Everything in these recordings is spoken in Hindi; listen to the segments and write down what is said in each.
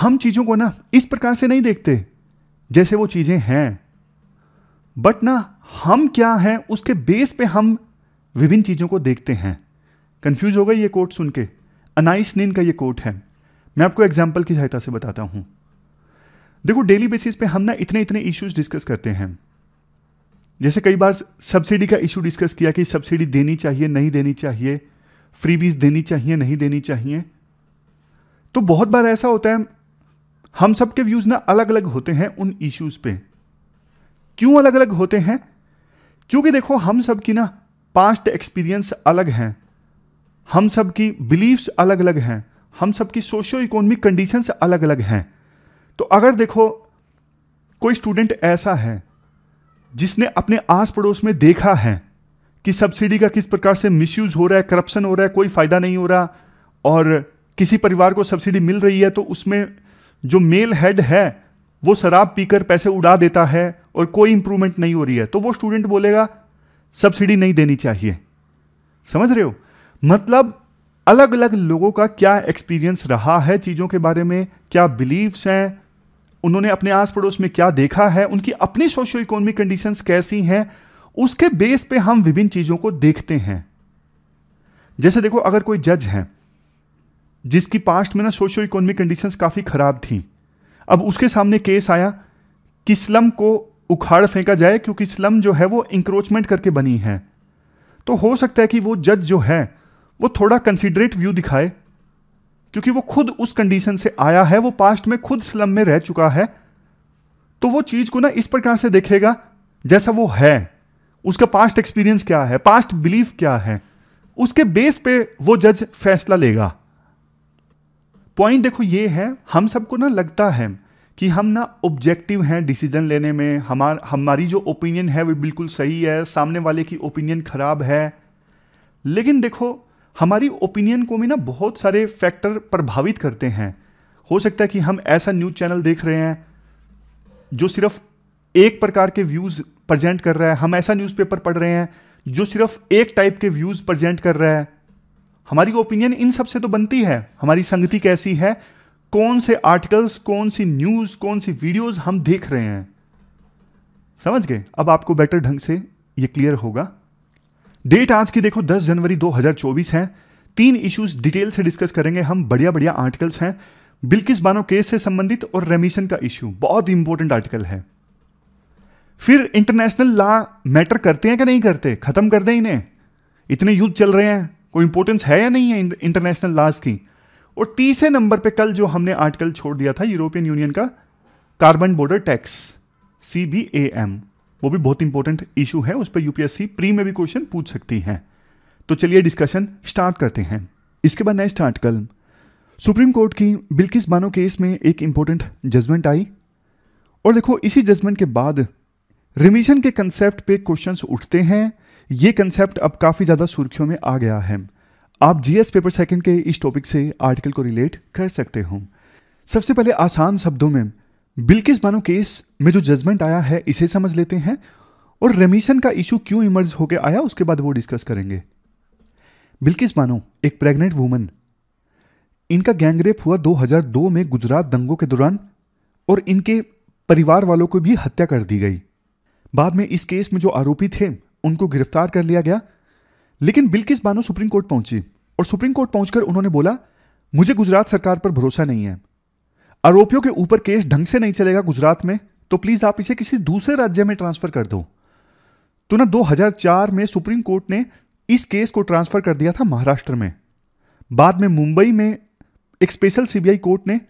हम चीज़ों को ना इस प्रकार से नहीं देखते जैसे वो चीज़ें हैं बट ना हम क्या हैं उसके बेस पे हम विभिन्न चीज़ों को देखते हैं कंफ्यूज हो गए ये कोट सुन के अनाइस नीन का ये कोट है मैं आपको एग्जाम्पल की सहायता से बताता हूं देखो डेली बेसिस पे हम ना इतने इतने इश्यूज डिस्कस करते हैं जैसे कई बार सब्सिडी का इशू डिस्कस किया कि सब्सिडी देनी चाहिए नहीं देनी चाहिए फ्री बीज देनी चाहिए नहीं देनी चाहिए तो बहुत बार ऐसा होता है हम सब के व्यूज़ ना अलग अलग होते हैं उन इश्यूज़ पे क्यों अलग अलग होते हैं क्योंकि देखो हम सबकी ना पास्ट एक्सपीरियंस अलग हैं हम सबकी की बिलीव्स अलग अलग हैं हम सबकी सोशियो इकोनॉमिक कंडीशंस अलग अलग हैं तो अगर देखो कोई स्टूडेंट ऐसा है जिसने अपने आस पड़ोस में देखा है कि सब्सिडी का किस प्रकार से मिसयूज़ हो रहा है करप्शन हो रहा है कोई फ़ायदा नहीं हो रहा और किसी परिवार को सब्सिडी मिल रही है तो उसमें जो मेल हेड है वो शराब पीकर पैसे उड़ा देता है और कोई इंप्रूवमेंट नहीं हो रही है तो वो स्टूडेंट बोलेगा सब्सिडी नहीं देनी चाहिए समझ रहे हो मतलब अलग अलग लोगों का क्या एक्सपीरियंस रहा है चीज़ों के बारे में क्या बिलीव्स हैं उन्होंने अपने आस पड़ोस में क्या देखा है उनकी अपनी सोशो इकोनॉमिक कंडीशंस कैसी हैं उसके बेस पे हम विभिन्न चीज़ों को देखते हैं जैसे देखो अगर कोई जज है जिसकी पास्ट में ना सोशो इकोनॉमिक कंडीशंस काफ़ी ख़राब थी अब उसके सामने केस आया कि स्लम को उखाड़ फेंका जाए क्योंकि स्लम जो है वो इंक्रोचमेंट करके बनी है तो हो सकता है कि वो जज जो है वो थोड़ा कंसिडरेट व्यू दिखाए क्योंकि वो खुद उस कंडीशन से आया है वो पास्ट में खुद स्लम में रह चुका है तो वो चीज़ को ना इस प्रकार से देखेगा जैसा वो है उसका पास्ट एक्सपीरियंस क्या है पास्ट बिलीफ क्या है उसके बेस पे वो जज फैसला लेगा पॉइंट देखो ये है हम सबको ना लगता है कि हम ना ऑब्जेक्टिव हैं डिसीजन लेने में हमार हमारी जो ओपिनियन है वो बिल्कुल सही है सामने वाले की ओपिनियन ख़राब है लेकिन देखो हमारी ओपिनियन को भी ना बहुत सारे फैक्टर प्रभावित करते हैं हो सकता है कि हम ऐसा न्यूज़ चैनल देख रहे हैं जो सिर्फ एक प्रकार के व्यूज़ प्रजेंट कर रहा है हम ऐसा न्यूज़पेपर पढ़ रहे हैं जो सिर्फ एक टाइप के व्यूज़ प्रजेंट कर रहा है हमारी ओपिनियन इन सब से तो बनती है हमारी संगति कैसी है कौन से आर्टिकल्स कौन सी न्यूज़ कौन सी वीडियोस हम देख रहे हैं समझ गए अब आपको बेटर ढंग से ये क्लियर होगा डेट आज की देखो 10 जनवरी 2024 है तीन इश्यूज डिटेल से डिस्कस करेंगे हम बढ़िया बढ़िया आर्टिकल्स हैं बिल्किस बानो केस से संबंधित और रेमिशन का इश्यू बहुत इंपॉर्टेंट आर्टिकल है फिर इंटरनेशनल लॉ मैटर करते हैं कि नहीं करते खत्म कर दें इन्हें इतने युद्ध चल रहे हैं कोई इंपॉर्टेंस है या नहीं है इंटरनेशनल लॉज की और तीसरे नंबर पे कल जो हमने आर्टिकल छोड़ दिया था यूरोपियन यूनियन का carbon border tax C B M वो भी बहुत इंपॉर्टेंट इशू है उस पर यूपीएससी प्री में भी क्वेश्चन पूछ सकती है तो चलिए डिस्कशन स्टार्ट करते हैं इसके बाद नेक्स्ट आर्टिकल सुप्रीम कोर्ट की बिल्किस बानो केस में एक इंपॉर्टेंट जजमेंट आई और देखो इसी जजमेंट के बाद रिमिशन के कंसेप्ट पे क्वेश्चंस उठते हैं ये कंसेप्ट अब काफ़ी ज़्यादा सुर्खियों में आ गया है आप जीएस पेपर सेकंड के इस टॉपिक से आर्टिकल को रिलेट कर सकते हो सबसे पहले आसान शब्दों में बिल्किस बानो केस में जो जजमेंट आया है इसे समझ लेते हैं और रेमिशन का इशू क्यों इमर्ज होकर आया उसके बाद वो डिस्कस करेंगे बिल्किस बानो एक प्रेग्नेंट वूमन इनका गैंगरेप हुआ 2002 में गुजरात दंगों के दौरान और इनके परिवार वालों को भी हत्या कर दी गई बाद में इस केस में जो आरोपी थे उनको गिरफ्तार कर लिया गया लेकिन बिल्किस बानो सुप्रीम कोर्ट पहुंची और सुप्रीम कोर्ट पहुंचकर उन्होंने बोला मुझे गुजरात सरकार पर भरोसा नहीं है आरोपियों के ऊपर केस ढंग से नहीं चलेगा गुजरात में तो प्लीज आप इसे किसी दूसरे राज्य में ट्रांसफर कर दो तो ना 2004 में सुप्रीम कोर्ट ने इस केस को ट्रांसफर कर दिया था महाराष्ट्र में बाद में मुंबई में एक स्पेशल सीबीआई कोर्ट ने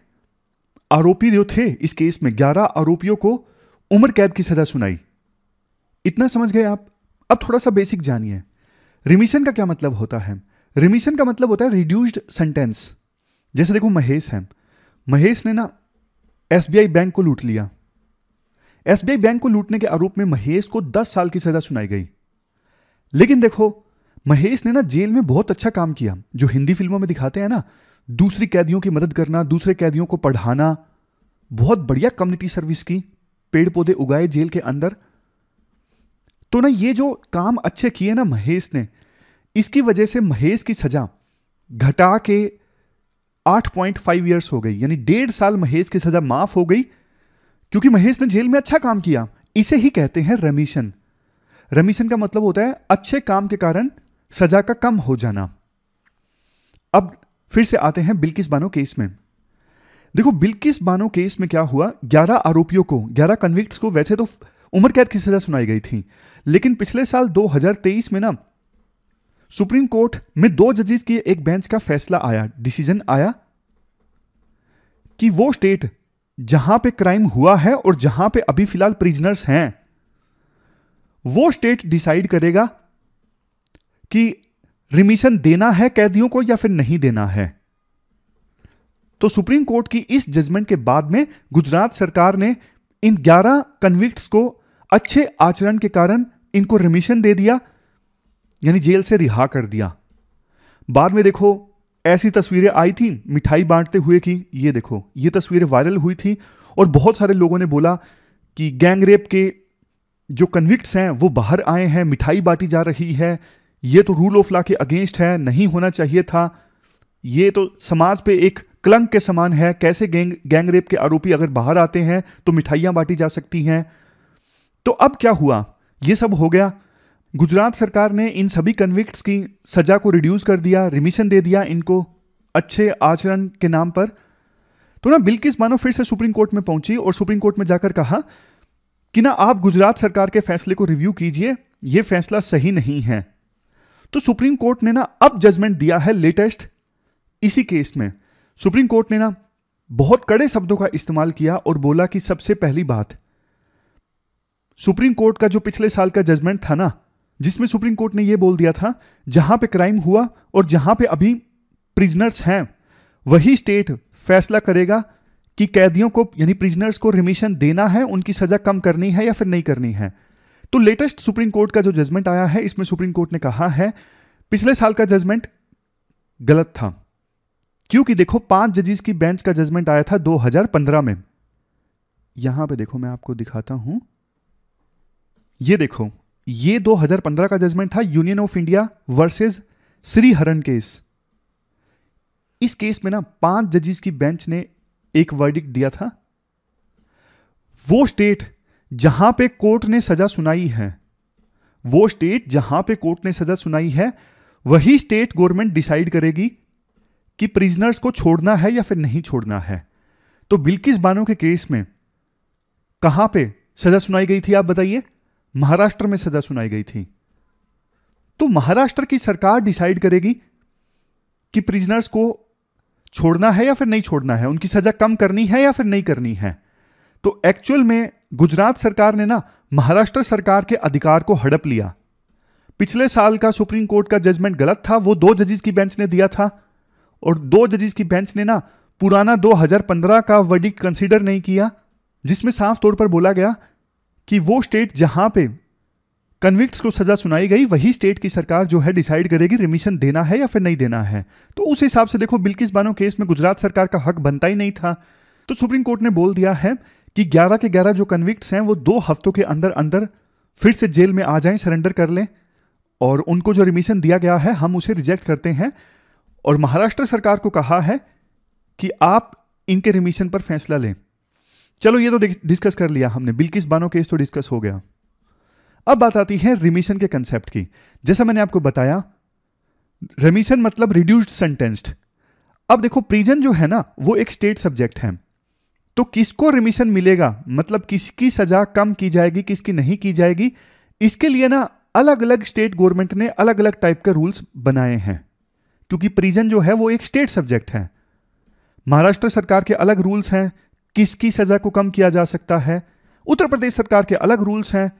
आरोपी जो थे इस केस में 11 आरोपियों को उम्र कैद की सजा सुनाई इतना समझ गए आप अब थोड़ा सा बेसिक जानिए रिमिशन का क्या मतलब होता है रिमिशन का मतलब होता है रिड्यूस्ड सेंटेंस जैसे देखो महेश है महेश ने ना एस बैंक को लूट लिया एस बैंक को लूटने के आरोप में महेश को 10 साल की सजा सुनाई गई लेकिन देखो महेश ने ना जेल में बहुत अच्छा काम किया जो हिंदी फिल्मों में दिखाते हैं ना दूसरी कैदियों की मदद करना दूसरे कैदियों को पढ़ाना बहुत बढ़िया कम्युनिटी सर्विस की पेड़ पौधे उगाए जेल के अंदर तो ना ये जो काम अच्छे किए ना महेश ने इसकी वजह से महेश की सजा घटा के 8.5 ईयर्स हो गई यानी डेढ़ साल महेश की सजा माफ हो गई क्योंकि महेश ने जेल में अच्छा काम किया इसे ही कहते हैं रमीशन रमीशन का मतलब होता है अच्छे काम के कारण सजा का कम हो जाना अब फिर से आते हैं बिल्किस बानो केस में देखो बिल्किस बानो केस में क्या हुआ 11 आरोपियों को 11 कन्विक्ट्स को वैसे तो उम्र कैद की सजा सुनाई गई थी लेकिन पिछले साल 2023 में ना सुप्रीम कोर्ट में दो जजेस की एक बेंच का फैसला आया डिसीजन आया कि वो स्टेट जहां पे क्राइम हुआ है और जहां पे अभी फिलहाल प्रिजनर्स हैं वो स्टेट डिसाइड करेगा कि रिमिशन देना है कैदियों को या फिर नहीं देना है तो सुप्रीम कोर्ट की इस जजमेंट के बाद में गुजरात सरकार ने इन 11 कन्विक्ट्स को अच्छे आचरण के कारण इनको रिमिशन दे दिया यानी जेल से रिहा कर दिया बाद में देखो ऐसी तस्वीरें आई थी मिठाई बांटते हुए कि ये देखो ये तस्वीरें वायरल हुई थी और बहुत सारे लोगों ने बोला कि गैंगरेप के जो कन्विक्ट्स हैं वो बाहर आए हैं मिठाई बांटी जा रही है ये तो रूल ऑफ लॉ के अगेंस्ट है नहीं होना चाहिए था ये तो समाज पे एक कलंक के समान है कैसे गैंग गैंगरेप के आरोपी अगर बाहर आते हैं तो मिठाइयाँ बांटी जा सकती हैं तो अब क्या हुआ ये सब हो गया गुजरात सरकार ने इन सभी कन्विक्ट की सजा को रिड्यूस कर दिया रिमिशन दे दिया इनको अच्छे आचरण के नाम पर तो ना बिल्किस मानो फिर से सुप्रीम कोर्ट में पहुंची और सुप्रीम कोर्ट में जाकर कहा कि ना आप गुजरात सरकार के फैसले को रिव्यू कीजिए यह फैसला सही नहीं है तो सुप्रीम कोर्ट ने ना अब जजमेंट दिया है लेटेस्ट इसी केस में सुप्रीम कोर्ट ने ना बहुत कड़े शब्दों का इस्तेमाल किया और बोला कि सबसे पहली बात सुप्रीम कोर्ट का जो पिछले साल का जजमेंट था ना जिसमें सुप्रीम कोर्ट ने यह बोल दिया था जहां पे क्राइम हुआ और जहां पे अभी प्रिजनर्स हैं वही स्टेट फैसला करेगा कि कैदियों को यानी प्रिजनर्स को रिमिशन देना है उनकी सजा कम करनी है या फिर नहीं करनी है तो लेटेस्ट सुप्रीम कोर्ट का जो जजमेंट आया है इसमें सुप्रीम कोर्ट ने कहा है पिछले साल का जजमेंट गलत था क्योंकि देखो पांच जजिस की बेंच का जजमेंट आया था 2015 में यहां पे देखो मैं आपको दिखाता हूं ये देखो ये 2015 का जजमेंट था Union of India versus Sriharan case इस केस में ना पांच जजेस की बेंच ने एक वर्डिक दिया था वो स्टेट जहां पे कोर्ट ने सजा सुनाई है वो स्टेट जहां पे कोर्ट ने सजा सुनाई है वही स्टेट गवर्नमेंट डिसाइड करेगी कि प्रिजनर्स को छोड़ना है या फिर नहीं छोड़ना है तो बिल्किस बानो के केस में कहां पे सजा सुनाई गई थी आप बताइए महाराष्ट्र में सजा सुनाई गई थी तो महाराष्ट्र की सरकार डिसाइड करेगी कि प्रिजनर्स को छोड़ना है या फिर नहीं छोड़ना है उनकी सजा कम करनी है या फिर नहीं करनी है तो एक्चुअल में गुजरात सरकार ने ना महाराष्ट्र सरकार के अधिकार को हड़प लिया पिछले साल का सुप्रीम कोर्ट का जजमेंट गलत था वो दो जजेस की बेंच ने दिया था और दो जजेस की बेंच ने ना पुराना 2015 का वर्डिक्ट कंसीडर नहीं किया जिसमें साफ तौर पर बोला गया कि वो स्टेट जहां पे कन्विक्ट को सज़ा सुनाई गई वही स्टेट की सरकार जो है डिसाइड करेगी रिमिशन देना है या फिर नहीं देना है तो उस हिसाब से देखो बिल्किस बानो केस में गुजरात सरकार का हक बनता ही नहीं था तो सुप्रीम कोर्ट ने बोल दिया है कि 11 के 11 जो कन्विक्ट हैं वो दो हफ्तों के अंदर अंदर फिर से जेल में आ जाएं सरेंडर कर लें और उनको जो रिमिशन दिया गया है हम उसे रिजेक्ट करते हैं और महाराष्ट्र सरकार को कहा है कि आप इनके रिमिशन पर फैसला लें चलो ये तो डिस्कस कर लिया हमने बिल्किस बानो केस तो डिस्कस हो गया अब बात आती है रिमिशन के कंसेप्ट की जैसा मैंने आपको बताया रेमिशन मतलब रिड्यूस्ड सेंटेंस्ड अब देखो प्रिजन जो है ना वो एक स्टेट सब्जेक्ट है तो किसको रिमिशन मिलेगा मतलब किसकी सजा कम की जाएगी किसकी नहीं की जाएगी इसके लिए ना अलग अलग स्टेट गवर्नमेंट ने अलग अलग टाइप के रूल्स बनाए हैं क्योंकि प्रिजन जो है वो एक स्टेट सब्जेक्ट है महाराष्ट्र सरकार के अलग रूल्स हैं किसकी सजा को कम किया जा सकता है उत्तर प्रदेश सरकार के अलग रूल्स हैं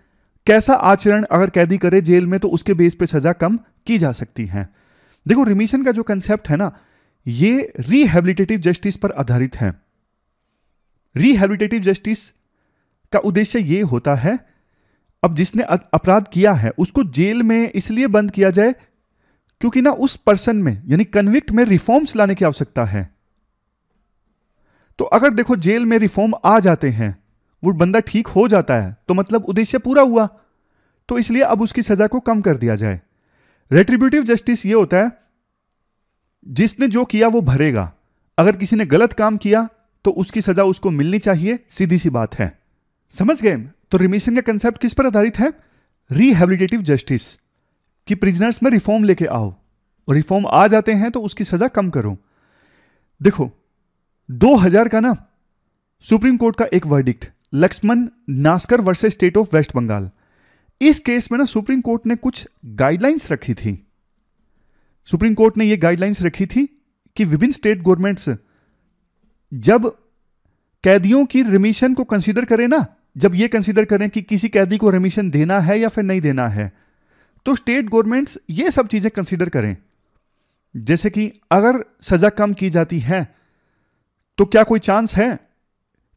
कैसा आचरण अगर कैदी करे जेल में तो उसके बेस पे सजा कम की जा सकती है देखो रिमिशन का जो कंसेप्ट है ना ये रिहेबिलिटेटिव जस्टिस पर आधारित है रिहेबिलिटेटिव जस्टिस का उद्देश्य ये होता है अब जिसने अपराध किया है उसको जेल में इसलिए बंद किया जाए क्योंकि ना उस पर्सन में यानी कन्विक्ट में रिफॉर्म्स लाने की आवश्यकता है तो अगर देखो जेल में रिफॉर्म आ जाते हैं वो बंदा ठीक हो जाता है तो मतलब उद्देश्य पूरा हुआ तो इसलिए अब उसकी सजा को कम कर दिया जाए रेट्रीब्यूटिव जस्टिस ये होता है जिसने जो किया वो भरेगा अगर किसी ने गलत काम किया तो उसकी सजा उसको मिलनी चाहिए सीधी सी बात है समझ गए तो रिमिशन का कंसेप्ट किस पर आधारित है रिहेबिलिटेटिव जस्टिस कि प्रिजनर्स में रिफॉर्म लेके आओ और रिफॉर्म आ जाते हैं तो उसकी सजा कम करो देखो 2000 का ना सुप्रीम कोर्ट का एक verdict Laxman Naskar versus State of West Bengal इस केस में ना सुप्रीम कोर्ट ने कुछ गाइडलाइंस रखी थी सुप्रीम कोर्ट ने ये गाइडलाइंस रखी थी कि विभिन्न स्टेट गवर्नमेंट्स जब कैदियों की रिमिशन को कंसीडर करें ना जब ये कंसीडर करें कि किसी कैदी को रिमिशन देना है या फिर नहीं देना है तो स्टेट गवर्नमेंट्स ये सब चीज़ें कंसीडर करें जैसे कि अगर सज़ा कम की जाती है तो क्या कोई चांस है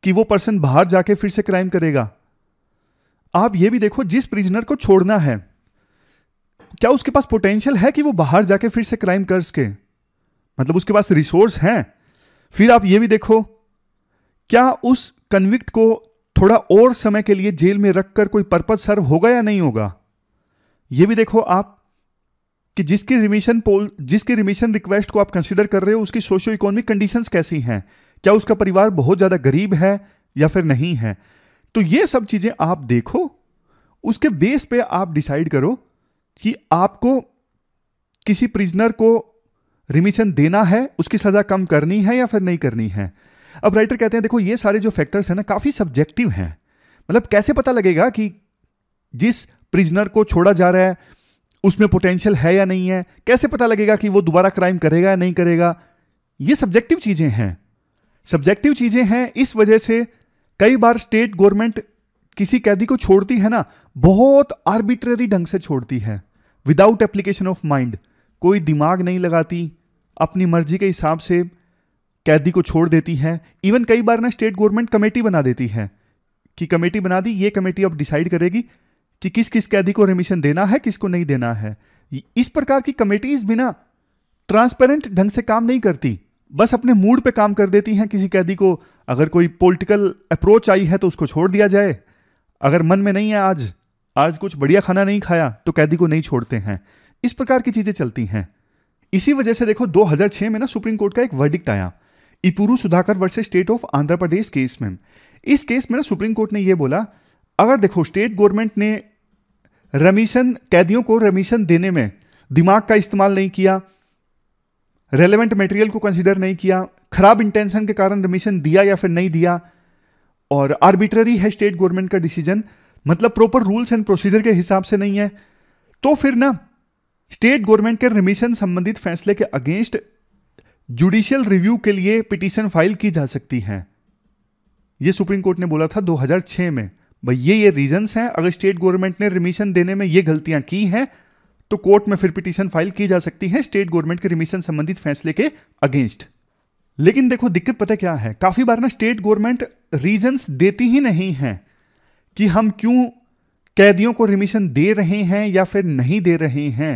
कि वो पर्सन बाहर जाके फिर से क्राइम करेगा आप ये भी देखो जिस प्रिजनर को छोड़ना है क्या उसके पास पोटेंशियल है कि वो बाहर जाके फिर से क्राइम कर सके मतलब उसके पास रिसोर्स हैं फिर आप ये भी देखो क्या उस कन्विक्ट को थोड़ा और समय के लिए जेल में रखकर कोई पर्पज सर्व होगा या नहीं होगा ये भी देखो आप कि जिसकी रिमिशन पोल जिसकी रिमिशन रिक्वेस्ट को आप कंसिडर कर रहे हो उसकी सोशियो इकोनॉमिक कंडीशंस कैसी हैं क्या उसका परिवार बहुत ज़्यादा गरीब है या फिर नहीं है तो ये सब चीज़ें आप देखो उसके बेस पे आप डिसाइड करो कि आपको किसी प्रिजनर को रिमिशन देना है उसकी सज़ा कम करनी है या फिर नहीं करनी है अब राइटर कहते हैं देखो ये सारे जो फैक्टर्स हैं ना काफ़ी सब्जेक्टिव हैं मतलब कैसे पता लगेगा कि जिस प्रिजनर को छोड़ा जा रहा है उसमें पोटेंशियल है या नहीं है कैसे पता लगेगा कि वो दोबारा क्राइम करेगा या नहीं करेगा ये सब्जेक्टिव चीज़ें हैं सब्जेक्टिव चीज़ें हैं इस वजह से कई बार स्टेट गवर्नमेंट किसी कैदी को छोड़ती है ना बहुत आर्बिट्ररी ढंग से छोड़ती है विदाउट एप्लीकेशन ऑफ माइंड कोई दिमाग नहीं लगाती अपनी मर्जी के हिसाब से कैदी को छोड़ देती है इवन कई बार ना स्टेट गवर्नमेंट कमेटी बना देती है कि कमेटी बना दी ये कमेटी अब डिसाइड करेगी कि किस किस कैदी को रिमिशन देना है किसको नहीं देना है इस प्रकार की कमेटीज बिना ट्रांसपेरेंट ढंग से काम नहीं करती बस अपने मूड पे काम कर देती हैं किसी कैदी को अगर कोई पॉलिटिकल अप्रोच आई है तो उसको छोड़ दिया जाए अगर मन में नहीं है आज आज कुछ बढ़िया खाना नहीं खाया तो कैदी को नहीं छोड़ते हैं इस प्रकार की चीज़ें चलती हैं इसी वजह से देखो 2006 में ना सुप्रीम कोर्ट का एक वर्डिक्ट आया Epuru Sudhakar versus State of Andhra Pradesh case में इस केस में ना सुप्रीम कोर्ट ने यह बोला अगर देखो स्टेट गवर्नमेंट ने रमीशन कैदियों को रमीशन देने में दिमाग का इस्तेमाल नहीं किया रेलेवेंट मटेरियल को कंसिडर नहीं किया खराब इंटेंशन के कारण रिमिशन दिया या फिर नहीं दिया और आर्बिट्ररी है स्टेट गवर्नमेंट का डिसीजन मतलब प्रॉपर रूल्स एंड प्रोसीजर के हिसाब से नहीं है तो फिर ना स्टेट गवर्नमेंट के रिमिशन संबंधित फैसले के अगेंस्ट जुडिशियल रिव्यू के लिए पिटीशन फाइल की जा सकती है ये सुप्रीम कोर्ट ने बोला था 2006 में भाई ये ये रीजंस हैं अगर स्टेट गवर्नमेंट ने रिमिशन देने में ये गलतियां की हैं तो कोर्ट में फिर पिटीशन फाइल की जा सकती है स्टेट गवर्नमेंट के रिमिशन संबंधित फैसले के अगेंस्ट लेकिन देखो दिक्कत पता क्या है काफ़ी बार ना स्टेट गवर्नमेंट रीजंस देती ही नहीं है कि हम क्यों कैदियों को रिमिशन दे रहे हैं या फिर नहीं दे रहे हैं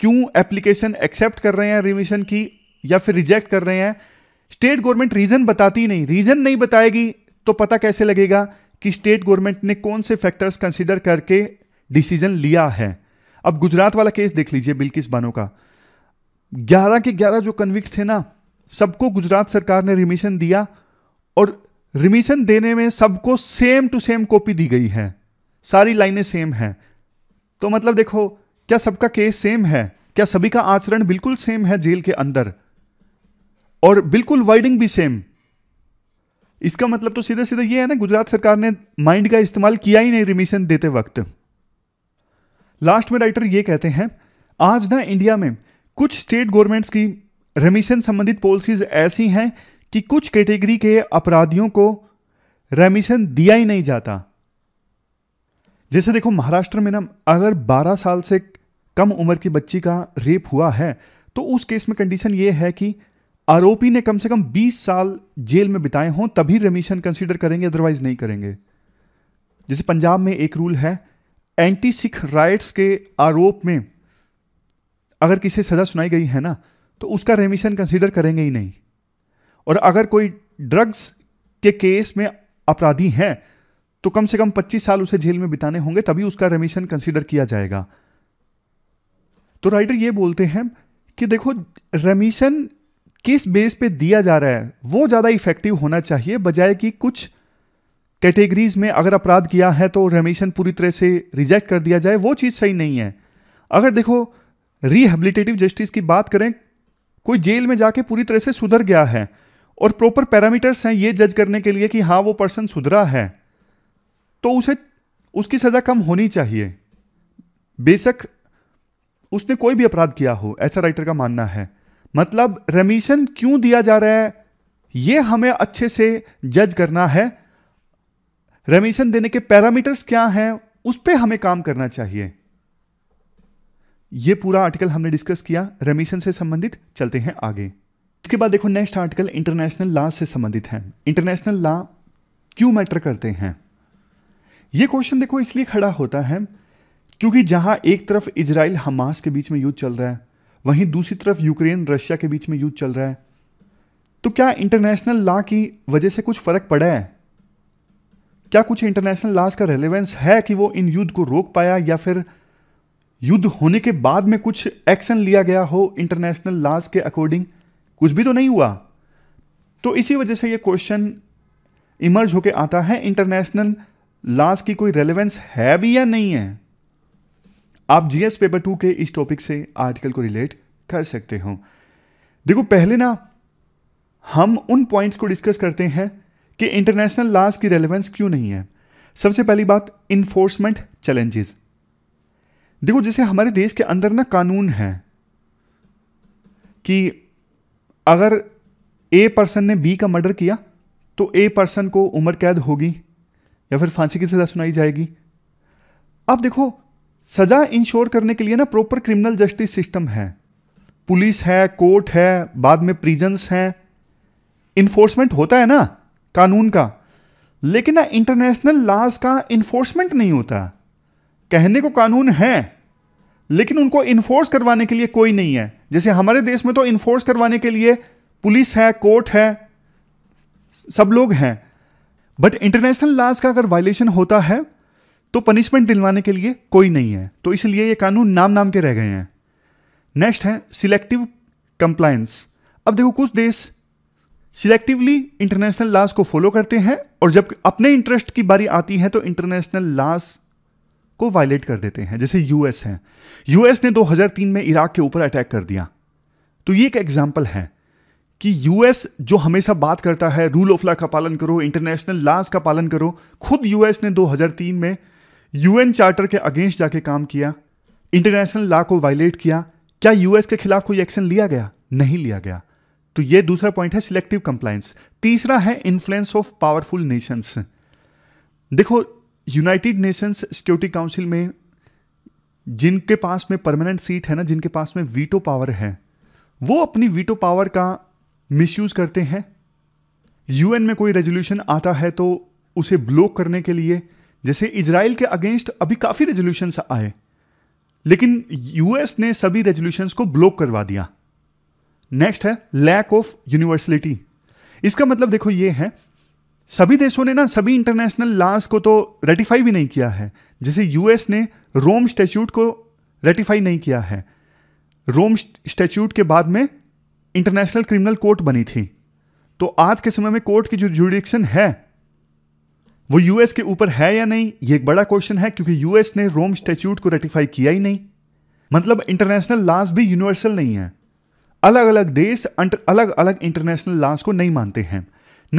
क्यों एप्लीकेशन एक्सेप्ट कर रहे हैं रिमिशन की या फिर रिजेक्ट कर रहे हैं स्टेट गवर्नमेंट रीज़न बताती नहीं रीज़न नहीं बताएगी तो पता कैसे लगेगा कि स्टेट गवर्नमेंट ने कौन से फैक्टर्स कंसिडर करके डिसीजन लिया है अब गुजरात वाला केस देख लीजिए बिल्किस बानो का ग्यारह के ग्यारह जो कन्विक्ट थे ना सबको गुजरात सरकार ने रिमिशन दिया और रिमिशन देने में सबको सेम टू सेम कॉपी दी गई है सारी लाइनें सेम हैं तो मतलब देखो क्या सबका केस सेम है क्या सभी का आचरण बिल्कुल सेम है जेल के अंदर और बिल्कुल वर्डिंग भी सेम इसका मतलब तो सीधे सीधे ये है ना गुजरात सरकार ने माइंड का इस्तेमाल किया ही नहीं रिमिशन देते वक्त लास्ट में राइटर ये कहते हैं आज ना इंडिया में कुछ स्टेट गवर्नमेंट्स की रेमिशन संबंधित पॉलिसीज ऐसी हैं कि कुछ कैटेगरी के अपराधियों को रेमिशन दिया ही नहीं जाता जैसे देखो महाराष्ट्र में ना अगर 12 साल से कम उम्र की बच्ची का रेप हुआ है तो उस केस में कंडीशन ये है कि आरोपी ने कम से कम 20 साल जेल में बिताए हों तभी रेमिशन कंसीडर करेंगे अदरवाइज नहीं करेंगे जैसे पंजाब में एक रूल है एंटी सिख राइट्स के आरोप में अगर किसी सज़ा सुनाई गई है ना तो उसका रेमिशन कंसिडर करेंगे ही नहीं और अगर कोई ड्रग्स के केस में अपराधी हैं तो कम से कम 25 साल उसे जेल में बिताने होंगे तभी उसका रेमिशन कंसिडर किया जाएगा तो राइटर ये बोलते हैं कि देखो रेमिशन किस बेस पे दिया जा रहा है वो ज़्यादा इफेक्टिव होना चाहिए बजाय कि कुछ कैटेगरीज में अगर अपराध किया है तो रेमिशन पूरी तरह से रिजेक्ट कर दिया जाए वो चीज़ सही नहीं है अगर देखो रिहेबिलिटेटिव जस्टिस की बात करें कोई जेल में जाके पूरी तरह से सुधर गया है और प्रॉपर पैरामीटर्स हैं ये जज करने के लिए कि हाँ वो पर्सन सुधरा है तो उसे उसकी सज़ा कम होनी चाहिए बेशक उसने कोई भी अपराध किया हो ऐसा राइटर का मानना है मतलब रेमिशन क्यों दिया जा रहा है ये हमें अच्छे से जज करना है रेमिशन देने के पैरामीटर्स क्या हैं उस पर हमें काम करना चाहिए यह पूरा आर्टिकल हमने डिस्कस किया रेमिशन से संबंधित चलते हैं आगे इसके बाद देखो नेक्स्ट आर्टिकल इंटरनेशनल लॉ से संबंधित है इंटरनेशनल लॉ क्यों मैटर करते हैं यह क्वेश्चन देखो इसलिए खड़ा होता है क्योंकि जहां एक तरफ इजराइल हमास के बीच में युद्ध चल रहा है वहीं दूसरी तरफ यूक्रेन रशिया के बीच में युद्ध चल रहा है तो क्या इंटरनेशनल लॉ की वजह से कुछ फर्क पड़ा है क्या कुछ इंटरनेशनल लॉज का रेलेवेंस है कि वो इन युद्ध को रोक पाया या फिर युद्ध होने के बाद में कुछ एक्शन लिया गया हो इंटरनेशनल लॉज के अकॉर्डिंग कुछ भी तो नहीं हुआ तो इसी वजह से ये क्वेश्चन इमर्ज होके आता है इंटरनेशनल लॉज की कोई रेलेवेंस है भी या नहीं है आप जीएस पेपर टू के इस टॉपिक से आर्टिकल को रिलेट कर सकते हो देखो पहले ना हम उन पॉइंट्स को डिस्कस करते हैं कि इंटरनेशनल लॉज की रेलेवेंस क्यों नहीं है सबसे पहली बात इन्फोर्समेंट चैलेंजेस देखो जैसे हमारे देश के अंदर ना कानून है कि अगर ए पर्सन ने बी का मर्डर किया तो ए पर्सन को उम्र कैद होगी या फिर फांसी की सज़ा सुनाई जाएगी अब देखो सज़ा इंश्योर करने के लिए ना प्रॉपर क्रिमिनल जस्टिस सिस्टम है पुलिस है कोर्ट है बाद में प्रिजन्स हैं इन्फोर्समेंट होता है ना कानून का लेकिन ना इंटरनेशनल लॉज का इन्फोर्समेंट नहीं होता कहने को कानून है लेकिन उनको इन्फोर्स करवाने के लिए कोई नहीं है जैसे हमारे देश में तो इन्फोर्स करवाने के लिए पुलिस है कोर्ट है सब लोग हैं बट इंटरनेशनल लॉज का अगर वायलेशन होता है तो पनिशमेंट दिलवाने के लिए कोई नहीं है तो इसलिए ये कानून नाम नाम के रह गए हैं नेक्स्ट है सिलेक्टिव कंप्लायंस अब देखो कुछ देश सिलेक्टिवली इंटरनेशनल लॉस को फॉलो करते हैं और जब अपने इंटरेस्ट की बारी आती है तो इंटरनेशनल लॉस को वायलेट कर देते हैं जैसे यूएस है यूएस ने 2003 में इराक के ऊपर अटैक कर दिया तो ये एक एग्जाम्पल है कि यूएस जो हमेशा बात करता है रूल ऑफ लॉ का पालन करो इंटरनेशनल लॉस का पालन करो खुद यूएस ने 2003 में यूएन चार्टर के अगेंस्ट जाके काम किया इंटरनेशनल लॉ को वायलेट किया क्या यूएस के खिलाफ कोई एक्शन लिया गया नहीं लिया गया तो ये दूसरा पॉइंट है सिलेक्टिव कंप्लायंस तीसरा है इन्फ्लुएंस ऑफ पावरफुल नेशंस देखो यूनाइटेड नेशंस सिक्योरिटी काउंसिल में जिनके पास में परमानेंट सीट है ना जिनके पास में वीटो पावर है वो अपनी वीटो पावर का मिसयूज करते हैं यूएन में कोई रेजोल्यूशन आता है तो उसे ब्लॉक करने के लिए जैसे इसराइल के अगेंस्ट अभी काफ़ी रेजोल्यूशंस आए लेकिन यूएस ने सभी रेजोल्यूशन को ब्लॉक करवा दिया नेक्स्ट है लैक ऑफ यूनिवर्सलिटी इसका मतलब देखो ये है सभी देशों ने ना सभी इंटरनेशनल लॉज को तो रेटिफाई भी नहीं किया है जैसे यूएस ने रोम स्टैच्यूट को रेटिफाई नहीं किया है रोम स्टैच्यूट के बाद में इंटरनेशनल क्रिमिनल कोर्ट बनी थी तो आज के समय में कोर्ट की जो जुडिक्शन है वो यूएस के ऊपर है या नहीं ये एक बड़ा क्वेश्चन है क्योंकि यूएस ने रोम स्टैच्यूट को रेटिफाई किया ही नहीं मतलब इंटरनेशनल लॉज भी यूनिवर्सल नहीं है अलग अलग देश अलग अलग इंटरनेशनल लॉस को नहीं मानते हैं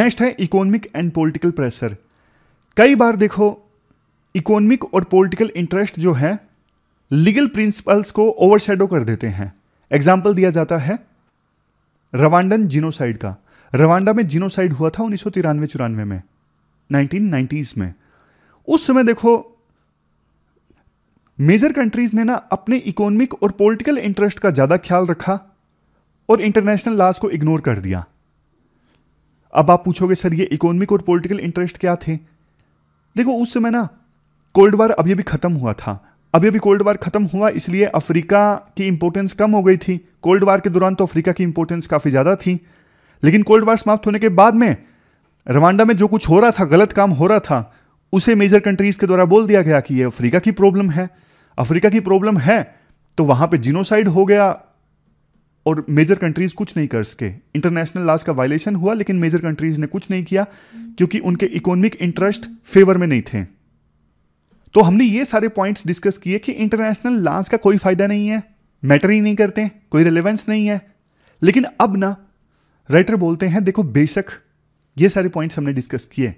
नेक्स्ट है इकोनॉमिक एंड पॉलिटिकल प्रेशर कई बार देखो इकोनॉमिक और पॉलिटिकल इंटरेस्ट जो है लीगल प्रिंसिपल्स को ओवरशेडो कर देते हैं एग्जाम्पल दिया जाता है रवांडन जिनोसाइड का रवांडा में जिनोसाइड हुआ था उन्नीस सौ तिरानवे चौरानवे में नाइनटीन में उस समय देखो मेजर कंट्रीज ने ना अपने इकोनॉमिक और पॉलिटिकल इंटरेस्ट का ज़्यादा ख्याल रखा और इंटरनेशनल लॉज को इग्नोर कर दिया अब आप पूछोगे सर ये इकोनॉमिक और पॉलिटिकल इंटरेस्ट क्या थे देखो उस समय ना कोल्ड वार अभी अभी ख़त्म हुआ था अभी अभी कोल्ड वार ख़त्म हुआ इसलिए अफ्रीका की इंपोर्टेंस कम हो गई थी कोल्ड वार के दौरान तो अफ्रीका की इंपोर्टेंस काफ़ी ज़्यादा थी लेकिन कोल्ड वार समाप्त होने के बाद में रवांडा में जो कुछ हो रहा था गलत काम हो रहा था उसे मेजर कंट्रीज़ के द्वारा बोल दिया गया कि ये अफ्रीका की प्रॉब्लम है अफ्रीका की प्रॉब्लम है तो वहां पे जिनोसाइड हो गया और मेजर कंट्रीज कुछ नहीं कर सके इंटरनेशनल लॉज का वायलेशन हुआ लेकिन मेजर कंट्रीज ने कुछ नहीं किया क्योंकि उनके इकोनॉमिक इंटरेस्ट फेवर में नहीं थे तो हमने ये सारे पॉइंट्स डिस्कस किए कि इंटरनेशनल लॉज का कोई फायदा नहीं है मैटर ही नहीं करते कोई रिलेवेंस नहीं है लेकिन अब ना राइटर बोलते हैं देखो बेशक ये सारे पॉइंट्स हमने डिस्कस किए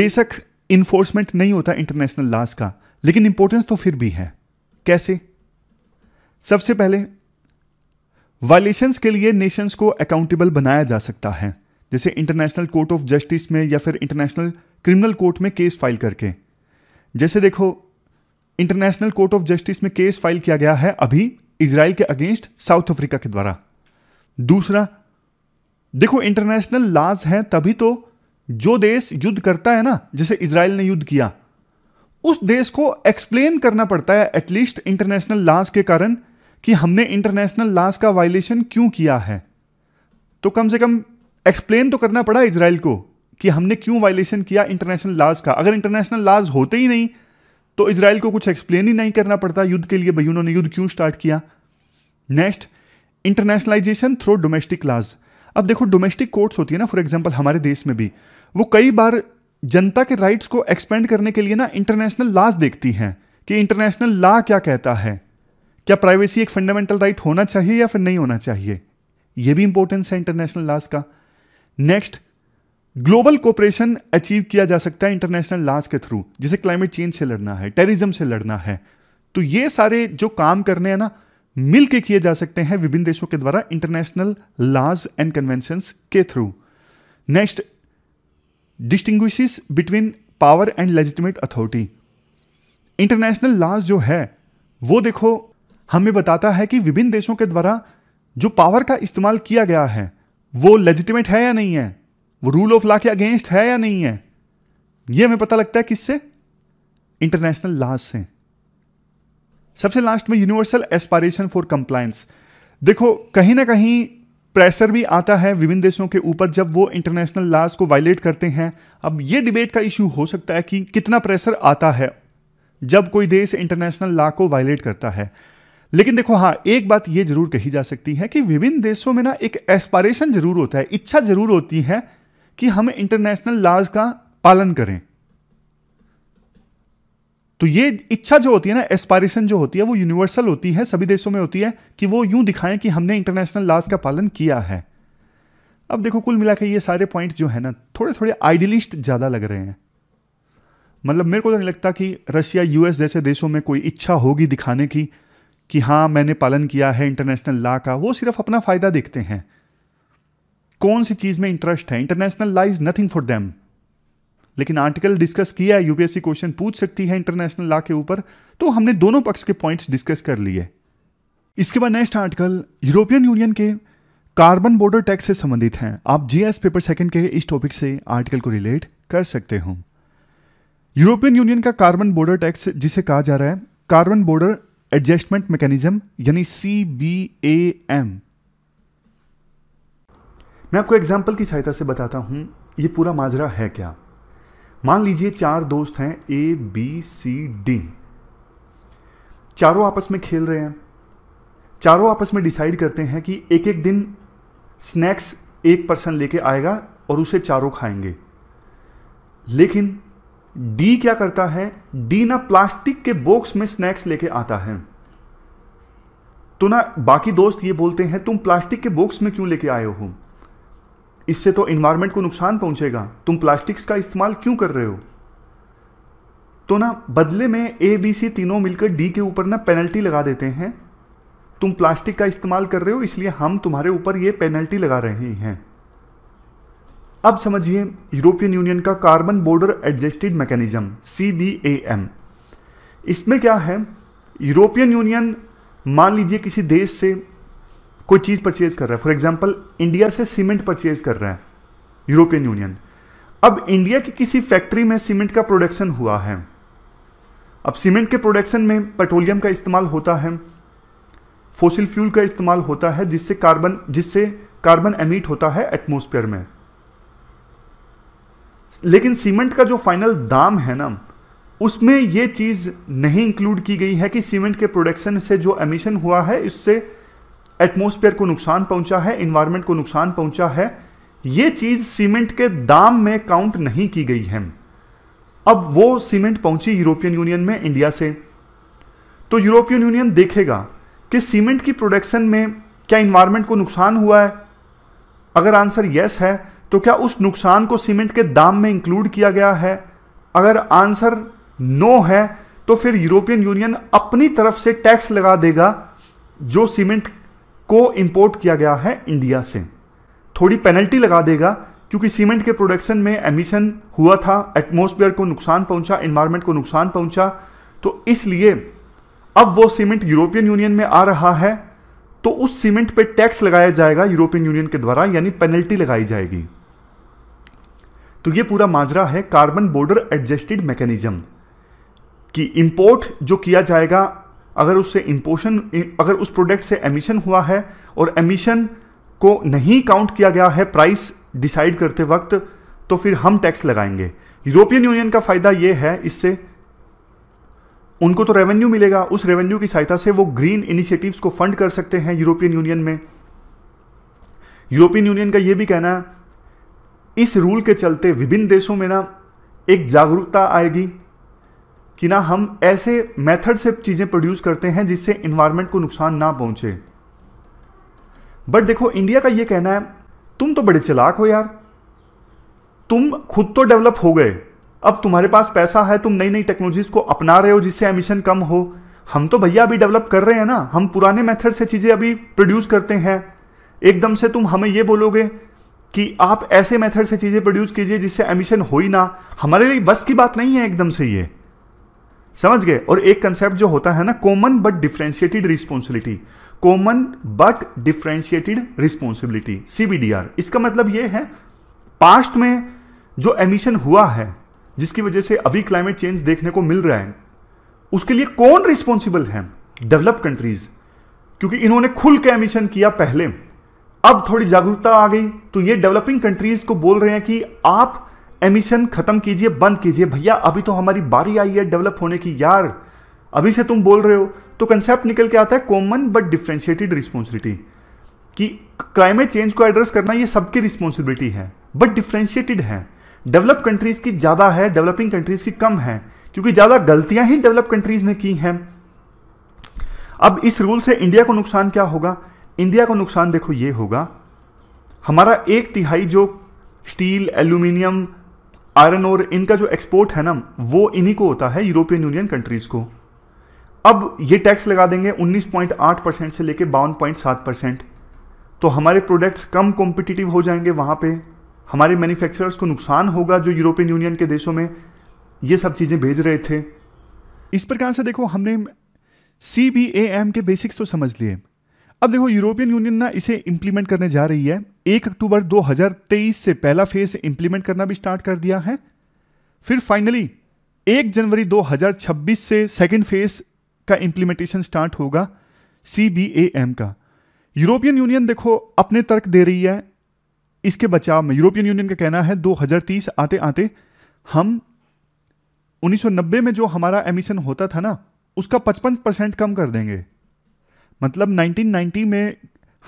बेशक इन्फोर्समेंट नहीं होता इंटरनेशनल लॉज का लेकिन इंपॉर्टेंस तो फिर भी है कैसे सबसे पहले वायलेशंस के लिए नेशंस को अकाउंटेबल बनाया जा सकता है जैसे इंटरनेशनल कोर्ट ऑफ जस्टिस में या फिर इंटरनेशनल क्रिमिनल कोर्ट में केस फाइल करके जैसे देखो इंटरनेशनल कोर्ट ऑफ जस्टिस में केस फाइल किया गया है अभी इसराइल के अगेंस्ट साउथ अफ्रीका के द्वारा दूसरा देखो इंटरनेशनल लॉज है तभी तो जो देश युद्ध करता है ना जैसे इसराइल ने युद्ध किया उस देश को एक्सप्लेन करना पड़ता है एटलीस्ट इंटरनेशनल लॉज के कारण कि हमने इंटरनेशनल लाज का वायलेशन क्यों किया है तो कम से कम एक्सप्लेन तो करना पड़ा इसराइल को कि हमने क्यों वायलेशन किया इंटरनेशनल लाज का अगर इंटरनेशनल लाज होते ही नहीं तो इसराइल को कुछ एक्सप्लेन ही नहीं करना पड़ता युद्ध के लिए भाई उन्होंने युद्ध क्यों स्टार्ट किया नेक्स्ट इंटरनेशनलाइजेशन थ्रू डोमेस्टिक लाज अब देखो डोमेस्टिक कोर्ट्स होती है ना फॉर एग्जाम्पल हमारे देश में भी वो कई बार जनता के राइट्स को एक्सपेंड करने के लिए ना इंटरनेशनल लाज देखती हैं कि इंटरनेशनल लॉ क्या कहता है क्या प्राइवेसी एक फंडामेंटल राइट right होना चाहिए या फिर नहीं होना चाहिए यह भी इंपॉर्टेंस है इंटरनेशनल लॉस का नेक्स्ट ग्लोबल कोऑपरेशन अचीव किया जा सकता है इंटरनेशनल लॉस के थ्रू जिसे क्लाइमेट चेंज से लड़ना है टेररिज्म से लड़ना है तो ये सारे जो काम करने हैं ना मिलके किए जा सकते हैं विभिन्न देशों के द्वारा इंटरनेशनल लॉज एंड कन्वेंशंस के through next distinguish between power and legitimate authority international laws जो है वो देखो हमें बताता है कि विभिन्न देशों के द्वारा जो पावर का इस्तेमाल किया गया है वो लेजिटिमेट है या नहीं है वो रूल ऑफ लॉ के अगेंस्ट है या नहीं है ये हमें पता लगता है किससे इंटरनेशनल लॉज से सबसे लास्ट में यूनिवर्सल एस्पायरेशन फॉर कंप्लायंस देखो कहीं ना कहीं प्रेशर भी आता है विभिन्न देशों के ऊपर जब वो इंटरनेशनल लॉज को वायलेट करते हैं अब ये डिबेट का इशू हो सकता है कि कितना प्रेशर आता है जब कोई देश इंटरनेशनल लॉ को वायलेट करता है लेकिन देखो हाँ एक बात ये जरूर कही जा सकती है कि विभिन्न देशों में ना एक एस्पायरेशन जरूर होता है इच्छा जरूर होती है कि हम इंटरनेशनल लॉज का पालन करें तो ये इच्छा जो होती है ना एस्पायरेशन जो होती है वो यूनिवर्सल होती है सभी देशों में होती है कि वो यूं दिखाएं कि हमने इंटरनेशनल लॉज का पालन किया है अब देखो कुल मिला ये सारे पॉइंट्स जो है ना थोड़े थोड़े आइडियलिस्ट ज़्यादा लग रहे हैं मतलब मेरे को तो नहीं लगता कि रशिया यूएस जैसे देशों में कोई इच्छा होगी दिखाने की कि हाँ मैंने पालन किया है इंटरनेशनल लॉ का वो सिर्फ अपना फ़ायदा देखते हैं कौन सी चीज़ में इंटरेस्ट है international law is nothing for them लेकिन आर्टिकल डिस्कस किया है यूपीएससी क्वेश्चन पूछ सकती है इंटरनेशनल लॉ के ऊपर तो हमने दोनों पक्ष के पॉइंट्स डिस्कस कर लिए इसके बाद नेक्स्ट आर्टिकल यूरोपियन यूनियन के कार्बन बॉर्डर टैक्स से संबंधित हैं आप जीएस पेपर सेकंड के इस टॉपिक से आर्टिकल को रिलेट कर सकते हो यूरोपियन यूनियन का कार्बन बॉर्डर टैक्स जिसे कहा जा रहा है कार्बन बॉर्डर एडजस्टमेंट मैकेनिज्म यानी सी बी ए एम मैं आपको एग्जाम्पल की सहायता से बताता हूं ये पूरा माजरा है क्या मान लीजिए चार दोस्त हैं ए बी सी डी चारों आपस में खेल रहे हैं चारों आपस में डिसाइड करते हैं कि एक एक दिन स्नैक्स एक पर्सन लेके आएगा और उसे चारों खाएंगे लेकिन डी क्या करता है डी ना प्लास्टिक के बॉक्स में स्नैक्स लेके आता है तो ना बाकी दोस्त ये बोलते हैं तुम प्लास्टिक के बॉक्स में क्यों लेके आए हो इससे तो इन्वायरमेंट को नुकसान पहुंचेगा तुम प्लास्टिक्स का इस्तेमाल क्यों कर रहे हो तो ना बदले में ए बी सी तीनों मिलकर डी के ऊपर ना पेनल्टी लगा देते हैं तुम प्लास्टिक का इस्तेमाल कर रहे हो इसलिए हम तुम्हारे ऊपर ये पेनल्टी लगा रहे हैं अब समझिए यूरोपियन यूनियन का कार्बन बॉर्डर एडजस्टेड मैकेनिज्म सी इसमें क्या है यूरोपियन यूनियन मान लीजिए किसी देश से कोई चीज़ परचेज कर रहा है फॉर एग्जाम्पल इंडिया से सीमेंट परचेज कर रहा है यूरोपियन यूनियन अब इंडिया की किसी फैक्ट्री में सीमेंट का प्रोडक्शन हुआ है अब सीमेंट के प्रोडक्शन में पेट्रोलियम का इस्तेमाल होता है फोसिल फ्यूल का इस्तेमाल होता है जिससे कार्बन जिससे कार्बन एमिट होता है एटमोस्फेयर में लेकिन सीमेंट का जो फाइनल दाम है ना उसमें ये चीज़ नहीं इंक्लूड की गई है कि सीमेंट के प्रोडक्शन से जो एमिशन हुआ है इससे एटमोस्फेयर को नुकसान पहुंचा है इन्वायरमेंट को नुकसान पहुंचा है ये चीज़ सीमेंट के दाम में काउंट नहीं की गई है अब वो सीमेंट पहुंची यूरोपियन यूनियन में इंडिया से तो यूरोपियन यूनियन देखेगा कि सीमेंट की प्रोडक्शन में क्या इन्वायरमेंट को नुकसान हुआ है अगर आंसर यस है तो क्या उस नुकसान को सीमेंट के दाम में इंक्लूड किया गया है अगर आंसर नो है तो फिर यूरोपियन यूनियन अपनी तरफ से टैक्स लगा देगा जो सीमेंट को इंपोर्ट किया गया है इंडिया से थोड़ी पेनल्टी लगा देगा क्योंकि सीमेंट के प्रोडक्शन में एमिशन हुआ था एटमॉस्फेयर को नुकसान पहुंचा इन्वायरमेंट को नुकसान पहुंचा तो इसलिए अब वो सीमेंट यूरोपियन यूनियन में आ रहा है तो उस सीमेंट पे टैक्स लगाया जाएगा यूरोपियन यूनियन के द्वारा यानी पेनल्टी लगाई जाएगी तो ये पूरा माजरा है कार्बन बॉर्डर एडजस्टेड मैकेनिज्म कि इंपोर्ट जो किया जाएगा अगर उससे इम्पोशन अगर उस प्रोडक्ट से एमिशन हुआ है और एमिशन को नहीं काउंट किया गया है प्राइस डिसाइड करते वक्त तो फिर हम टैक्स लगाएंगे यूरोपियन यूनियन का फायदा यह है इससे उनको तो रेवेन्यू मिलेगा उस रेवेन्यू की सहायता से वो ग्रीन इनिशिएटिव्स को फंड कर सकते हैं यूरोपियन यूनियन में यूरोपियन यूनियन का यह भी कहना है इस रूल के चलते विभिन्न देशों में ना एक जागरूकता आएगी कि ना हम ऐसे मेथड से चीज़ें प्रोड्यूस करते हैं जिससे इन्वायरमेंट को नुकसान ना पहुंचे बट देखो इंडिया का ये कहना है तुम तो बड़े चलाक हो यार तुम खुद तो डेवलप हो गए अब तुम्हारे पास पैसा है तुम नई नई टेक्नोलॉजीज को अपना रहे हो जिससे एमिशन कम हो हम तो भैया अभी डेवलप कर रहे हैं ना हम पुराने मेथड से चीज़ें अभी प्रोड्यूस करते हैं एकदम से तुम हमें ये बोलोगे कि आप ऐसे मेथड से चीज़ें प्रोड्यूस कीजिए जिससे एमिशन हो ही ना हमारे लिए बस की बात नहीं है एकदम से ये समझ गए और एक कंसेप्ट जो होता है ना common but differentiated responsibility common but differentiated responsibility CBDR इसका मतलब ये है पास्ट में जो एमिशन हुआ है जिसकी वजह से अभी क्लाइमेट चेंज देखने को मिल रहा है उसके लिए कौन रिस्पॉन्सिबल है डेवलप कंट्रीज क्योंकि इन्होंने खुल के एमिशन किया पहले अब थोड़ी जागरूकता आ गई तो ये डेवलपिंग कंट्रीज को बोल रहे हैं कि आप एमिशन खत्म कीजिए बंद कीजिए भैया अभी तो हमारी बारी आई है डेवलप होने की यार अभी से तुम बोल रहे हो तो कंसेप्ट निकल के आता है कॉमन बट डिफ्रेंशिएटेड रिस्पॉन्सिबिलिटी कि क्लाइमेट चेंज को एड्रेस करना ये सबकी रिस्पॉन्सिबिलिटी है बट डिफ्रेंशिएटेड है डेवलप कंट्रीज की ज़्यादा है डेवलपिंग कंट्रीज की कम है क्योंकि ज़्यादा गलतियां ही डेवलप कंट्रीज ने की हैं अब इस रूल से इंडिया को नुकसान क्या होगा इंडिया को नुकसान देखो ये होगा हमारा एक तिहाई जो स्टील एल्यूमिनियम आयरन और इनका जो एक्सपोर्ट है ना वो इन्हीं को होता है यूरोपियन यूनियन कंट्रीज़ को अब ये टैक्स लगा देंगे 19.8 परसेंट से लेके बावन परसेंट तो हमारे प्रोडक्ट्स कम कॉम्पिटिटिव हो जाएंगे वहाँ पे हमारे मैन्युफैक्चरर्स को नुकसान होगा जो यूरोपियन यूनियन के देशों में ये सब चीज़ें भेज रहे थे इस प्रकार से देखो हमने सी बी एम के बेसिक्स तो समझ लिए अब देखो यूरोपियन यूनियन ना इसे इंप्लीमेंट करने जा रही है एक अक्टूबर 2023 से पहला फेज इंप्लीमेंट करना भी स्टार्ट कर दिया है फिर फाइनली एक जनवरी 2026 से सेकेंड फेज का इंप्लीमेंटेशन स्टार्ट होगा सी का यूरोपियन यूनियन देखो अपने तर्क दे रही है इसके बचाव में यूरोपियन यूनियन का कहना है 2030 आते आते हम 1990 में जो हमारा एमिशन होता था ना उसका 55 परसेंट कम कर देंगे मतलब 1990 में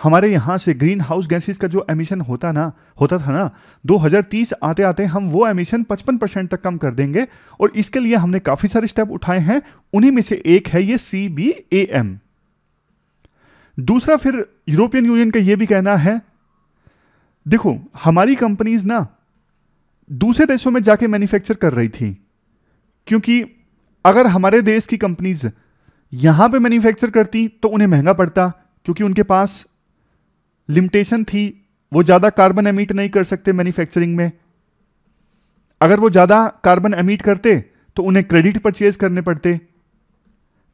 हमारे यहाँ से ग्रीन हाउस गैसेस का जो एमिशन होता ना होता था ना 2030 आते आते हम वो एमिशन 55 परसेंट तक कम कर देंगे और इसके लिए हमने काफ़ी सारे स्टेप उठाए हैं उन्हीं में से एक है ये सी बी ए एम दूसरा फिर यूरोपियन यूनियन का ये भी कहना है देखो हमारी कंपनीज ना दूसरे देशों में जाके मैन्युफैक्चर कर रही थी क्योंकि अगर हमारे देश की कंपनीज़ यहां पे मैन्युफैक्चर करती तो उन्हें महंगा पड़ता क्योंकि उनके पास लिमिटेशन थी वो ज़्यादा कार्बन एमिट नहीं कर सकते मैन्युफैक्चरिंग में अगर वो ज़्यादा कार्बन एमिट करते तो उन्हें क्रेडिट परचेज करने पड़ते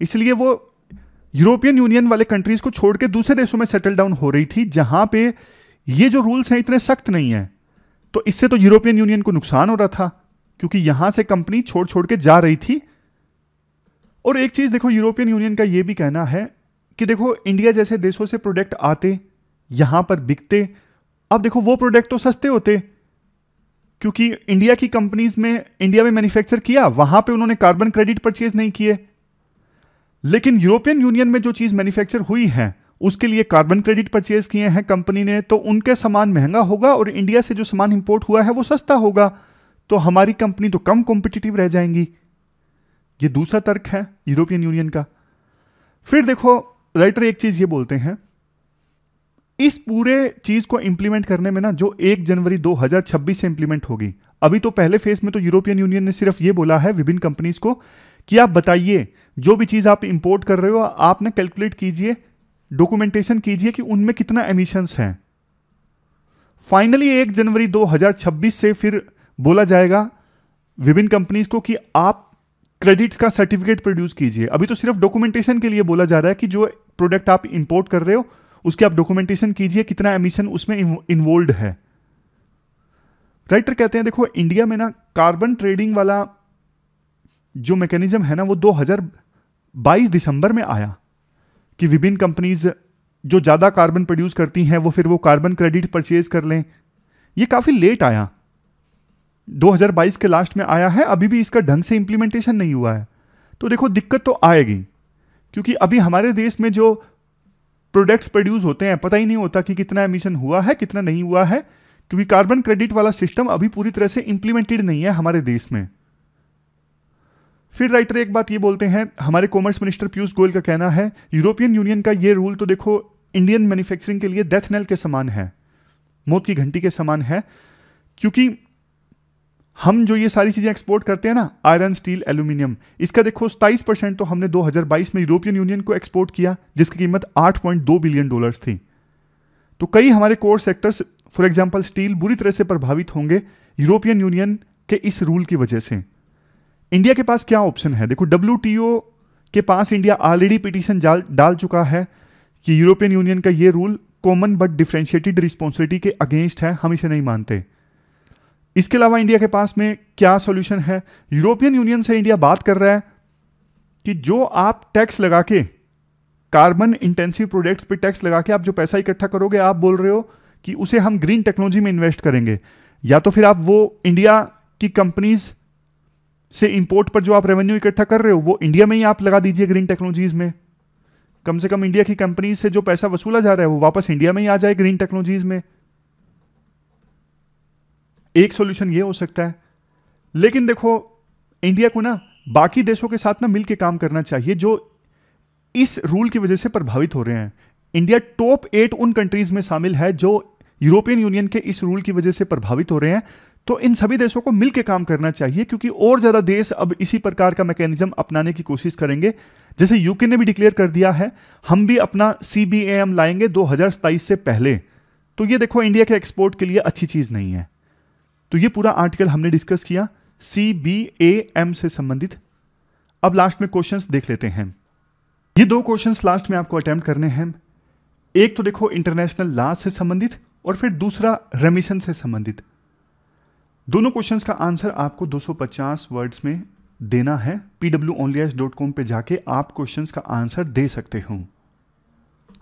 इसलिए वो यूरोपियन यूनियन वाले कंट्रीज़ को छोड़ के दूसरे देशों में सेटल डाउन हो रही थी जहां पे ये जो रूल्स हैं इतने सख्त नहीं हैं तो इससे तो यूरोपियन यूनियन को नुकसान हो रहा था क्योंकि यहां से कंपनी छोड़ छोड़ के जा रही थी और एक चीज़ देखो यूरोपियन यूनियन का ये भी कहना है कि देखो इंडिया जैसे देशों से प्रोडक्ट आते यहाँ पर बिकते अब देखो वो प्रोडक्ट तो सस्ते होते क्योंकि इंडिया की कंपनीज में इंडिया में मैन्युफैक्चर किया वहां पे उन्होंने कार्बन क्रेडिट परचेज नहीं किए लेकिन यूरोपियन यूनियन में जो चीज़ मैन्युफैक्चर हुई है उसके लिए कार्बन क्रेडिट परचेज किए हैं कंपनी ने तो उनके सामान महंगा होगा और इंडिया से जो सामान इंपोर्ट हुआ है वो सस्ता होगा तो हमारी कंपनी तो कम कॉम्पिटिटिव रह जाएंगी ये दूसरा तर्क है यूरोपियन यूनियन का फिर देखो राइटर एक चीज़ ये बोलते हैं इस पूरे चीज़ को इंप्लीमेंट करने में ना जो एक जनवरी 2026 से इंप्लीमेंट होगी अभी तो पहले फेज में तो यूरोपियन यूनियन ने सिर्फ ये बोला है विभिन्न कंपनीज को कि आप बताइए जो भी चीज़ आप इंपोर्ट कर रहे हो आपने कैलकुलेट कीजिए डॉक्यूमेंटेशन कीजिए कि उनमें कितना एमिशंस है फाइनली एक जनवरी 2026 से फिर बोला जाएगा विभिन्न कंपनीज को कि आप क्रेडिट्स का सर्टिफिकेट प्रोड्यूस कीजिए अभी तो सिर्फ डॉक्यूमेंटेशन के लिए बोला जा रहा है कि जो प्रोडक्ट आप इंपोर्ट कर रहे हो उसकी आप डॉक्यूमेंटेशन कीजिए कितना एमिशन उसमें इन्वॉल्व है राइटर कहते हैं देखो इंडिया में ना कार्बन ट्रेडिंग वाला जो मैकेनिज्म है ना वो 2022 दिसंबर में आया कि विभिन्न कंपनीज जो ज़्यादा कार्बन प्रोड्यूस करती हैं वो फिर वो कार्बन क्रेडिट परचेज कर लें ये काफ़ी लेट आया 2022 के लास्ट में आया है अभी भी इसका ढंग से इम्प्लीमेंटेशन नहीं हुआ है तो देखो दिक्कत तो आएगी क्योंकि अभी हमारे देश में जो प्रोडक्ट्स प्रोड्यूस होते हैं पता ही नहीं होता कि कितना एमिशन हुआ है कितना नहीं हुआ है क्योंकि कार्बन क्रेडिट वाला सिस्टम अभी पूरी तरह से इम्प्लीमेंटेड नहीं है हमारे देश में फिर राइटर एक बात ये बोलते हैं हमारे कॉमर्स मिनिस्टर पीयूष गोयल का कहना है यूरोपियन यूनियन का ये रूल तो देखो इंडियन मैन्युफैक्चरिंग के लिए डेथ नेल के समान है मौत की घंटी के समान है क्योंकि हम जो ये सारी चीज़ें एक्सपोर्ट करते हैं ना आयरन स्टील एल्यूमिनियम इसका देखो सताइस परसेंट तो हमने 2022 में यूरोपियन यूनियन को एक्सपोर्ट किया जिसकी कीमत 8.2 बिलियन डॉलर्स थी तो कई हमारे core sectors for example steel बुरी तरह से प्रभावित होंगे यूरोपियन यूनियन के इस रूल की वजह से इंडिया के पास क्या ऑप्शन है देखो डब्ल्यू के पास इंडिया ऑलरेडी पिटिशन डाल चुका है कि यूरोपियन यूनियन का ये rule common but differentiated responsibility के अगेंस्ट है हम इसे नहीं मानते इसके अलावा इंडिया के पास में क्या सॉल्यूशन है यूरोपियन यूनियन से इंडिया बात कर रहा है कि जो आप टैक्स लगा के कार्बन इंटेंसिव प्रोडक्ट्स पे टैक्स लगा के आप जो पैसा इकट्ठा करोगे आप बोल रहे हो कि उसे हम ग्रीन टेक्नोलॉजी में इन्वेस्ट करेंगे या तो फिर आप वो इंडिया की कंपनीज से इंपोर्ट पर जो आप रेवेन्यू इकट्ठा कर रहे हो वो इंडिया में ही आप लगा दीजिए ग्रीन टेक्नोलॉजीज में कम से कम इंडिया की कंपनीज से जो पैसा वसूला जा रहा है वो वापस इंडिया में ही आ जाए ग्रीन टेक्नोलॉजीज में एक सोल्यूशन ये हो सकता है लेकिन देखो इंडिया को ना बाकी देशों के साथ ना मिलकर काम करना चाहिए जो इस रूल की वजह से प्रभावित हो रहे हैं इंडिया टॉप एट उन कंट्रीज में शामिल है जो यूरोपियन यूनियन के इस रूल की वजह से प्रभावित हो रहे हैं तो इन सभी देशों को मिलकर काम करना चाहिए क्योंकि और ज़्यादा देश अब इसी प्रकार का मैकेनिज्म अपनाने की कोशिश करेंगे जैसे यूके ने भी डिक्लेयर कर दिया है हम भी अपना सीबीएम लाएंगे दो से पहले तो ये देखो इंडिया के एक्सपोर्ट के लिए अच्छी चीज़ नहीं है तो ये पूरा आर्टिकल हमने डिस्कस किया सी बी ए एम से संबंधित अब लास्ट में क्वेश्चंस देख लेते हैं ये दो क्वेश्चंस लास्ट में आपको अटैम्प्ट करने हैं एक तो देखो इंटरनेशनल लॉ से संबंधित और फिर दूसरा रेमिशन से संबंधित दोनों क्वेश्चंस का आंसर आपको 250 वर्ड्स में देना है PW only S dot com पर जाके आप क्वेश्चंस का आंसर दे सकते हो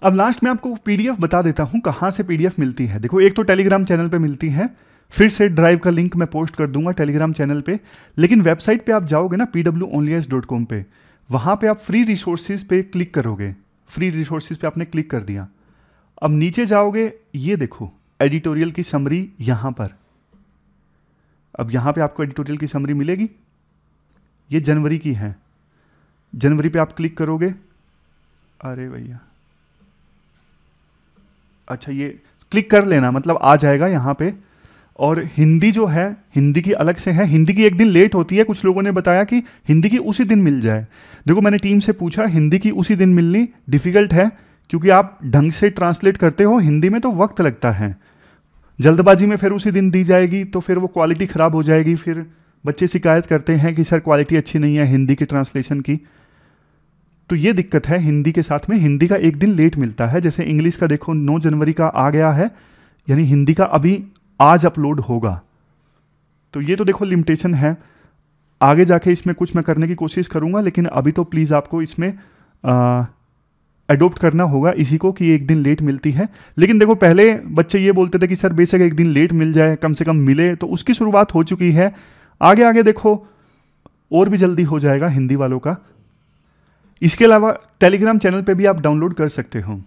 अब लास्ट में आपको पीडीएफ बता देता हूं कहां से पीडीएफ मिलती है देखो एक तो टेलीग्राम चैनल पे मिलती है फिर से ड्राइव का लिंक मैं पोस्ट कर दूंगा टेलीग्राम चैनल पे लेकिन वेबसाइट पे आप जाओगे ना P W only S dot com पर वहाँ पर आप फ्री रिसोर्सेज पे क्लिक करोगे फ्री रिसोर्सेज पे आपने क्लिक कर दिया अब नीचे जाओगे ये देखो एडिटोरियल की समरी यहाँ पर अब यहाँ पे आपको एडिटोरियल की समरी मिलेगी ये जनवरी की है जनवरी पे आप क्लिक करोगे अरे भैया अच्छा ये क्लिक कर लेना मतलब आ जाएगा यहाँ पर और हिंदी जो है हिंदी की अलग से है हिंदी की एक दिन लेट होती है कुछ लोगों ने बताया कि हिंदी की उसी दिन मिल जाए देखो मैंने टीम से पूछा हिंदी की उसी दिन मिलनी डिफ़िकल्ट है क्योंकि आप ढंग से ट्रांसलेट करते हो हिंदी में तो वक्त लगता है जल्दबाजी में फिर उसी दिन दी जाएगी तो फिर वो क्वालिटी ख़राब हो जाएगी फिर बच्चे शिकायत करते हैं कि सर क्वालिटी अच्छी नहीं है हिंदी की ट्रांसलेशन की तो ये दिक्कत है हिंदी के साथ में हिंदी का एक दिन लेट मिलता है जैसे इंग्लिश का देखो नौ जनवरी का आ गया है यानी हिंदी का अभी आज अपलोड होगा तो ये तो देखो लिमिटेशन है आगे जाके इसमें कुछ मैं करने की कोशिश करूंगा लेकिन अभी तो प्लीज़ आपको इसमें अडोप्ट करना होगा इसी को कि एक दिन लेट मिलती है लेकिन देखो पहले बच्चे ये बोलते थे कि सर बेशक एक दिन लेट मिल जाए कम से कम मिले तो उसकी शुरुआत हो चुकी है आगे आगे देखो और भी जल्दी हो जाएगा हिंदी वालों का इसके अलावा टेलीग्राम चैनल पे भी आप डाउनलोड कर सकते हो